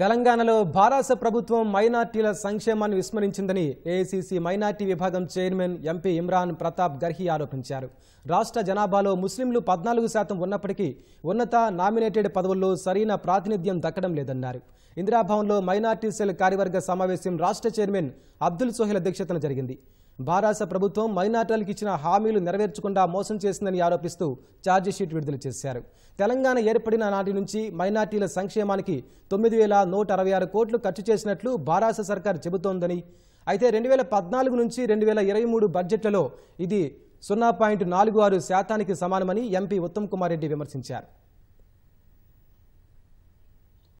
తెలంగాణలో భారత ప్రభుత్వం మైనార్టీల సంక్షేమాన్ని విస్మరించిందని ఏఐసీసీ మైనార్టీ విభాగం chairman MP Imran Pratapgarhi ఆరోపించారు రాష్ట్ర జనాభాలో ముస్లింలు పద్నాలుగు శాతం ఉన్నప్పటికీ ఉన్నత నామినేటెడ్ పదవుల్లో సరైన ప్రాతినిధ్యం దక్కడం లేదన్నారు ఇందిరాభవన్లో మైనార్టీ సెల్ కార్యవర్గ సమావేశం రాష్ట్ర చైర్మన్ అబ్దుల్ సోహెల్ అధ్యక్షతన జరిగింది భారాస ప్రభుత్వం మైనార్టీలకు ఇచ్చిన హామీలు నెరవేర్చకుండా మోసం చేసిందని ఆరోపిస్తూ ఛార్జిషీట్ విడుదల చేశారు తెలంగాణ ఏర్పడిన నాటి నుంచి మైనార్టీల సంక్షేమానికి తొమ్మిది వేల నూట అరవై ఆరు కోట్లు ఖర్చు చేసినట్లు భారాస సర్కార్ చెబుతోందని అయితే రెండు వేల పద్నాలుగు నుంచి రెండు వేల ఇరవై మూడు బడ్జెట్లలో ఇది సున్నా పాయింట్ నాలుగు ఆరు శాతానికి సమానమని ఎంపీ ఉత్తమ్ కుమార్ రెడ్డి విమర్శించారు